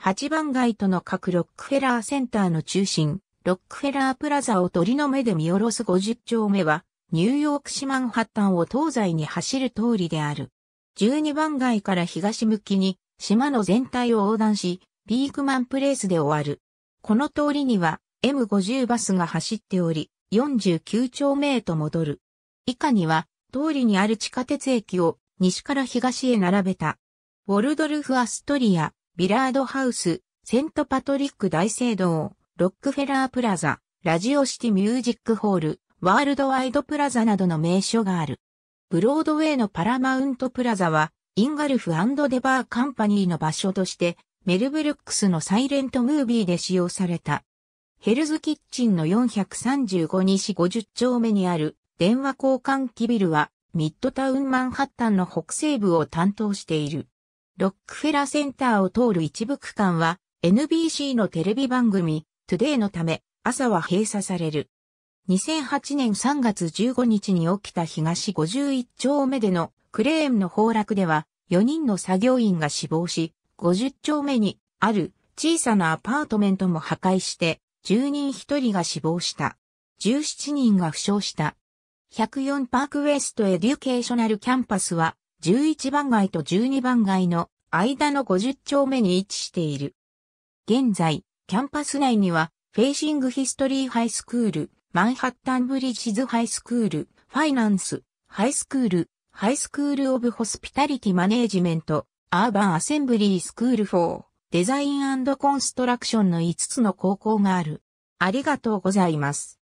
8番街との各ロックフェラーセンターの中心、ロックフェラープラザを鳥の目で見下ろす50丁目は、ニューヨーク市マンハッタンを東西に走る通りである。12番街から東向きに、島の全体を横断し、ピークマンプレイスで終わる。この通りには、M50 バスが走っており、49丁目へと戻る。以下には、通りにある地下鉄駅を西から東へ並べた。ウォルドルフ・アストリア、ビラードハウス、セントパトリック大聖堂、ロックフェラープラザ、ラジオシティミュージックホール、ワールドワイドプラザなどの名所がある。ブロードウェイのパラマウントプラザは、インガルフデバーカンパニーの場所として、メルブルックスのサイレントムービーで使用された。ヘルズキッチンの435西50丁目にある電話交換機ビルはミッドタウンマンハッタンの北西部を担当している。ロックフェラセンターを通る一部区間は NBC のテレビ番組トゥデイのため朝は閉鎖される。2008年3月15日に起きた東51丁目でのクレーンの崩落では4人の作業員が死亡し、50丁目にある小さなアパートメントも破壊して10人1人が死亡した。17人が負傷した。104パークウェストエデュケーショナルキャンパスは11番街と12番街の間の50丁目に位置している。現在、キャンパス内には、フェイシングヒストリーハイスクール、マンハッタンブリッジズハイスクール、ファイナンス、ハイスクール、ハイスクールオブホスピタリティマネージメント、アーバンアセンブリースクール4、デザインコンストラクションの5つの高校がある。ありがとうございます。